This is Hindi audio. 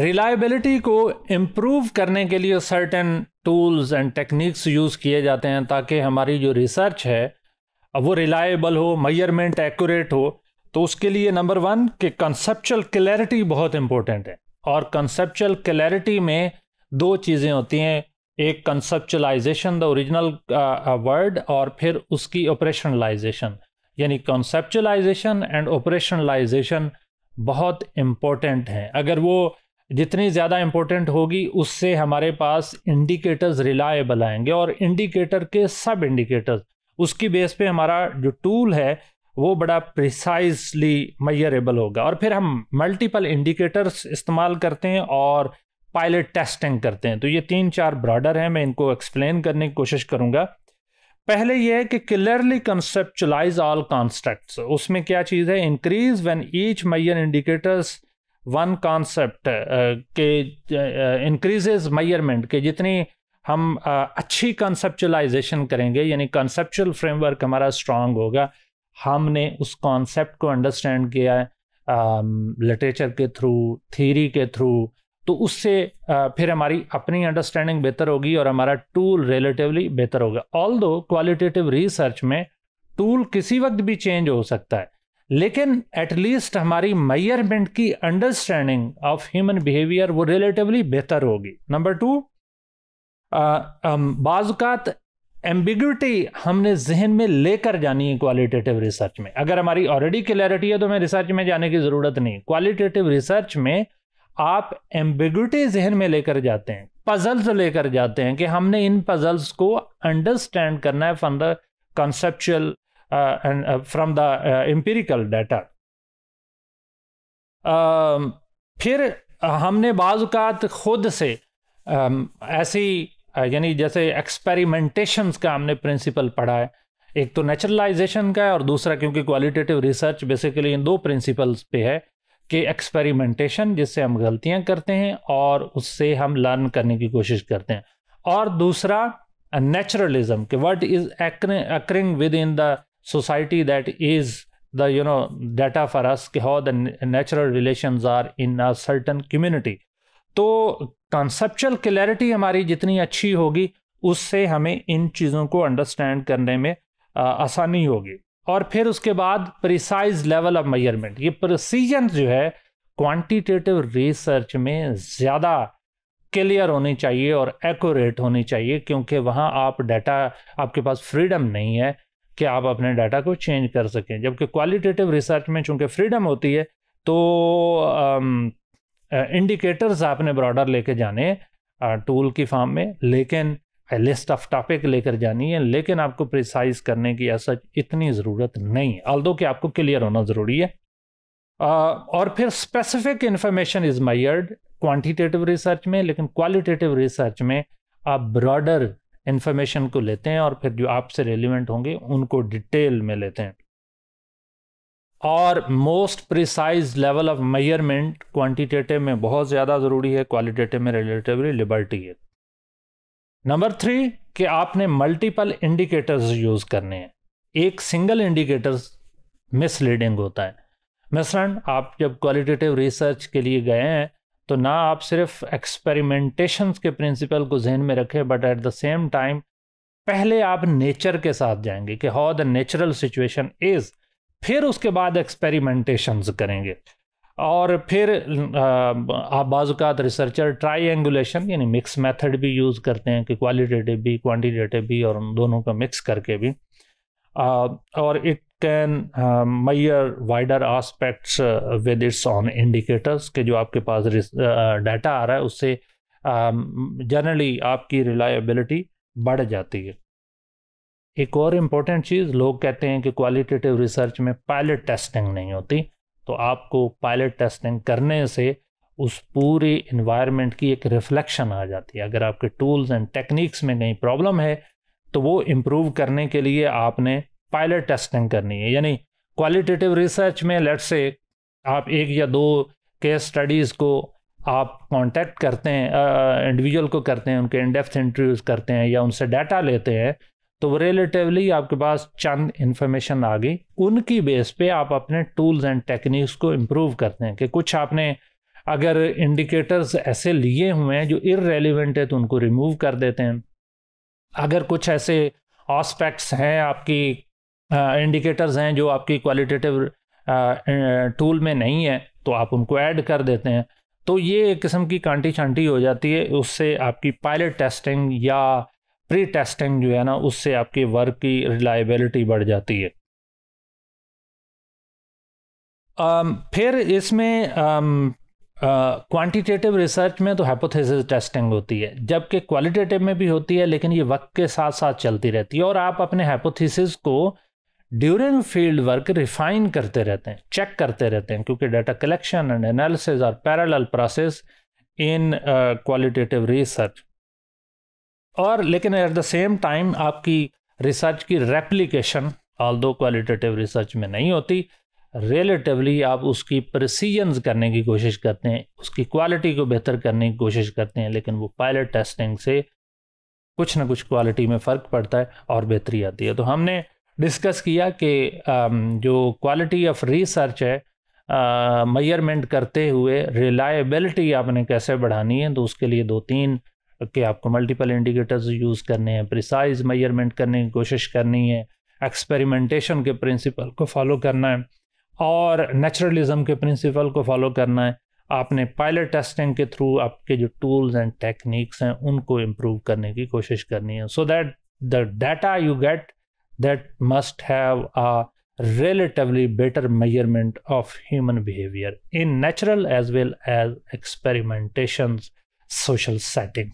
रिलायबिलिटी को इम्प्रूव करने के लिए certain tools and techniques use किए जाते हैं ताकि हमारी जो रिसर्च है वो रिलायबल हो मेजरमेंट एक्यूरेट हो तो उसके लिए नंबर वन कि कंसेप्चुअल क्लैरिटी बहुत इंपॉर्टेंट है और कंसेप्चुअल क्लैरिटी में दो चीज़ें होती हैं एक कंसेप्चुलाइजेशन द ओरिजिनल वर्ड और फिर उसकी ऑपरेशनलाइजेशन यानी कंसेप्चुलाइजेशन एंड ऑपरेशनलाइजेशन बहुत इम्पोर्टेंट हैं अगर वो जितनी ज़्यादा इम्पोर्टेंट होगी उससे हमारे पास इंडिकेटर्स रिलायबल आएंगे और इंडिकेटर के सब इंडिकेटर्स उसकी बेस पे हमारा जो टूल है वो बड़ा प्रिसाइजली मैयरेबल होगा और फिर हम मल्टीपल इंडिकेटर्स इस्तेमाल करते हैं और पायलट टेस्टिंग करते हैं तो ये तीन चार ब्रॉडर हैं मैं इनको एक्सप्लेन करने की कोशिश करूँगा पहले यह है कि क्लियरली कंसेप्चुलाइज ऑल कॉन्स्ट्रक्ट्स उसमें क्या चीज़ है increase when each measure indicators one concept uh, के इंक्रीजेज uh, मैयरमेंट uh, के जितनी हम अच्छी कॉन्सेप्चुलाइजेशन करेंगे यानी कॉन्सेप्चुअल फ्रेमवर्क हमारा स्ट्रांग होगा हमने उस कॉन्सेप्ट को अंडरस्टैंड किया लिटरेचर um, के थ्रू थीरी के थ्रू तो उससे फिर हमारी अपनी अंडरस्टैंडिंग बेहतर होगी और हमारा टूल रिलेटिवली बेहतर होगा ऑल दो क्वालिटेटिव रिसर्च में टूल किसी वक्त भी चेंज हो सकता है लेकिन एटलीस्ट हमारी मैयरमेंट की अंडरस्टैंडिंग ऑफ ह्यूमन बिहेवियर वो रिलेटिवली बेहतर होगी नंबर टू बाजुकात एम्बिग्यूटी हमने जहन में लेकर जानी है क्वालिटेटिव रिसर्च में अगर हमारी ऑलरेडी क्लैरिटी है तो हमें रिसर्च में जाने की ज़रूरत नहीं क्वालिटेटिव रिसर्च में आप एम्बिग्यूटी जहन में लेकर जाते हैं पजल्स लेकर जाते हैं कि हमने इन पजल्स को अंडरस्टैंड करना है from the conceptual Uh, and uh, from the empirical uh, data um, फिर हमने बाज़ात खुद से um, ऐसी यानी जैसे एक्सपेरिमेंटेशंस का हमने प्रिंसिपल पढ़ा है एक तो नेचुरलाइजेशन का है और दूसरा क्योंकि क्वालिटेटिव रिसर्च बेसिकली इन दो प्रिंसिपल्स पे है कि एक्सपेरिमेंटेशन जिससे हम गलतियां करते हैं और उससे हम लर्न करने की कोशिश करते हैं और दूसरा नेचुरलिज्म कि what is occurring with in the society that is the you know data for us के how the natural relation are in a certain community तो कॉन्सेप्चुअल क्लैरिटी हमारी जितनी अच्छी होगी उससे हमें इन चीज़ों को अंडरस्टैंड करने में आ, आसानी होगी और फिर उसके बाद प्रिसाइज लेवल ऑफ मेजरमेंट ये प्रोसीजन जो है क्वांटिटेटिव रिसर्च में ज़्यादा क्लियर होनी चाहिए और एक्यूरेट होनी चाहिए क्योंकि वहाँ आप डाटा आपके पास फ्रीडम नहीं है कि आप अपने डाटा को चेंज कर सकें जबकि क्वालिटेटिव रिसर्च में चूंकि फ्रीडम होती है तो इंडिकेटर्स आपने ब्रॉडर लेके जाने टूल की फॉर्म में लेकिन लिस्ट ऑफ टॉपिक लेकर जानी है लेकिन आपको प्रिसाइज करने की ऐसा इतनी ज़रूरत नहीं है ऑल कि आपको क्लियर होना ज़रूरी है uh, और फिर specific information is mired quantitative research में लेकिन क्वालिटेटिव रिसर्च में आप ब्रॉडर इन्फॉर्मेशन को लेते हैं और फिर जो आपसे रेलिवेंट होंगे उनको डिटेल में लेते हैं और most precise level of measurement quantitative में बहुत ज़्यादा ज़रूरी है क्वालिटेटिव में रिलेटिवली लिबर्टी है नंबर थ्री कि आपने मल्टीपल इंडिकेटर्स यूज़ करने हैं एक सिंगल इंडिकेटर्स मिसलीडिंग होता है मिश्रण आप जब क्वालिटेटिव रिसर्च के लिए गए हैं तो ना आप सिर्फ एक्सपेरिमेंटेशन के प्रिंसिपल को जहन में रखें but at the same time पहले आप नेचर के साथ जाएंगे कि how the natural situation is फिर उसके बाद एक्सपेरिमेंटेशन करेंगे और फिर आप बाजुकात रिसर्चर ट्राइंगुलेशन यानी मिक्स मेथड भी यूज़ करते हैं कि क्वालिटेटिव भी क्वांटिटेटिव भी और उन दोनों का मिक्स करके भी और it can mire wider aspects with its own indicators के जो आपके पास डाटा uh, आ रहा है उससे जनरली um, uh, आपकी रिलायबिलिटी बढ़ जाती है एक और इम्पोर्टेंट चीज़ लोग कहते हैं कि क्वालिटेटिव रिसर्च में पायलट टेस्टिंग नहीं होती तो आपको पायलट टेस्टिंग करने से उस पूरे इन्वायरमेंट की एक रिफ्लेक्शन आ जाती है अगर आपके टूल्स एंड टेक्निक्स में कहीं प्रॉब्लम है तो वो इम्प्रूव करने के लिए आपने पायलट टेस्टिंग करनी है यानी क्वालिटेटिव रिसर्च में लेट से आप एक या दो केस स्टडीज़ को आप कांटेक्ट करते हैं इंडिविजुअल को करते हैं उनके इनडेप्थ इंटरव्यूज करते हैं या उनसे डाटा लेते हैं तो वो रिलेटिवली आपके पास चंद इन्फॉर्मेशन आ गई उनकी बेस पे आप अपने टूल्स एंड टेक्निक्स को इम्प्रूव करते हैं कि कुछ आपने अगर इंडिकेटर्स ऐसे लिए हुए हैं जो इरेलीवेंट है तो उनको रिमूव कर देते हैं अगर कुछ ऐसे ऑस्पेक्ट्स हैं आपकी इंडिकेटर्स हैं जो आपकी क्वालिटेटिव टूल में नहीं है तो आप उनको ऐड कर देते हैं तो ये एक किस्म की कांटी छांटी हो जाती है उससे आपकी पायलट टेस्टिंग या प्री टेस्टिंग जो है ना उससे आपके वर्क की रिलायबिलिटी बढ़ जाती है फिर इसमें क्वांटिटेटिव रिसर्च में तो हाइपोथेसिस टेस्टिंग होती है जबकि क्वालिटेटिव में भी होती है लेकिन ये वक्त के साथ साथ चलती रहती है और आप अपने हाइपोथेसिस को ड्यूरिंग फील्ड वर्क रिफाइन करते रहते हैं चेक करते रहते हैं क्योंकि data collection and analysis are parallel process in qualitative research और लेकिन एट द सेम टाइम आपकी रिसर्च की replication although qualitative research में नहीं होती रिलेटिवली आप उसकी प्रसीजन्स करने की कोशिश करते हैं उसकी क्वालिटी को बेहतर करने की कोशिश करते हैं लेकिन वो पायलट टेस्टिंग से कुछ ना कुछ क्वालिटी में फ़र्क पड़ता है और बेहतरी आती है तो हमने डिस्कस किया कि जो क्वालिटी ऑफ रिसर्च है मैयरमेंट करते हुए रिलायबिलिटी आपने कैसे बढ़ानी है तो उसके लिए दो तीन के आपको मल्टीपल इंडिकेटर्स यूज़ करने हैं प्रिसाइज मयरमेंट करने की कोशिश करनी है एक्सपेरिमेंटेशन के प्रिंसिपल को फॉलो करना है और नेचुरलिज्म के प्रिंसिपल को फॉलो करना है आपने पायलट टेस्टिंग के थ्रू आपके जो टूल्स एंड टेक्निक्स हैं उनको इम्प्रूव करने की कोशिश करनी है so that the data you get that must have a relatively better measurement of human behavior in natural as well as experimentations social setting